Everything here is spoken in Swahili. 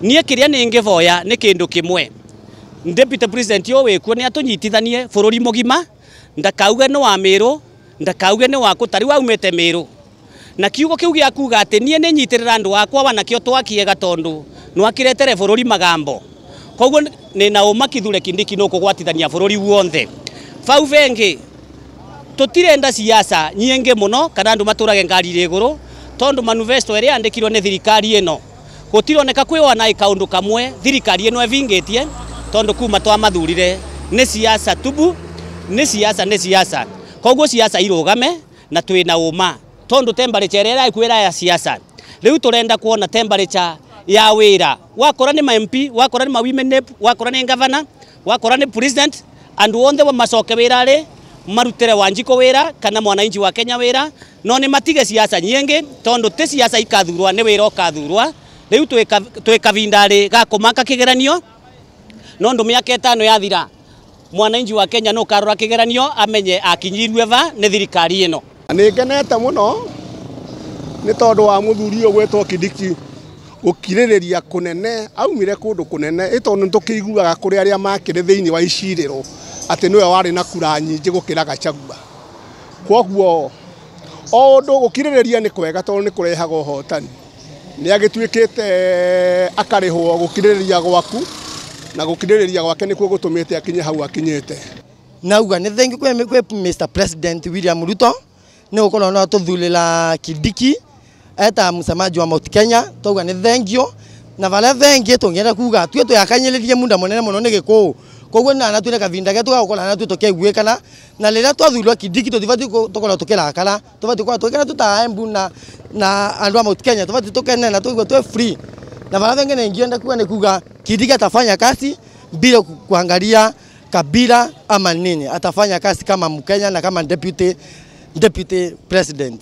niä kä rä a nä ngä voya nä mwe deputy president yo wä ni nä atå nyitithanie bå rå ri må gima ndakauge nä wa mä rå ndakauge nä wakå tari wa umete mä na kiugo kä u gä akuga atä niä nä nyitä rä ra andå wakwa wanakä o twakiega tondå nwakä retere bå rå ri magambo koguo nä na å makithure kindiki nä å kå gwatithania bå rå ri wothe bau bengä tå tirenda ciaca nyingä må no kana andå matå rage ngari rä gå rå tondå manifesto ä rä andä thirikari ä gutironeka kwiwana kaundu kamwe thirikari ino evingitie tondu kuma twamathurire ni siasa tubu ni siasa ni siasa koguo siasa irugame na twina uma tondu temperature ira ikwira ya siasa riu turenda kuona temperature ya wira wakora ni MP wakora ni women rep wakora ni governor wakora ni president wa masoke macoke wirari marutire wanjiko wira kana mwana inji wa Kenya wira no ni matige siasa nyenge tondu ti siasa ikathurwa ni wira ukathurwa riu twi kavindarä ga kå maka kä geranio no ndå mä aka ätano yathira mwananchi wa kenya no karora kä geranio amenye akinyirue va nä thirikari ä no nä ngenete må no nä tondå wa må thuri å kidiki gukiririria kunene aumire kundu kunene ito ntukiguaga kuri aria makire thiini wa iciriro ati niwe wari na kura nyinji gukira gachagua koguo o undu gukiririria ni kwega tondu ni kurehaga uhotani nä agä te eh, akarä hwo gå kirä rä ria gwaku na gå kirä rä ria gwake nä kuo gå tå mä te akinye hau akinyä te nauga nä thengi kwä Mr President William Ruto nä gå korwo no tå thurä ra eta msamaji wa Mount Kenya twauga nä thengio na vale thengi tå ngä kuga tuä tå rä rie munda må nene må no nä gä kå koguo na anatu ne kavinda ke tugagukorwo na anatu tukiguikana na riria twathuirwo kidiki tutibati tukorwo tukirakara tubati korwo twikana tuta embu na na andu a Mount Kenya tubati tukene na tuigwe twe free na mara venge ne ngienda kuga ni kuga kidiki atafanya kazi bila kuangalia kabila ama nini, atafanya kazi kama Mkenya na kama deputy deputy president.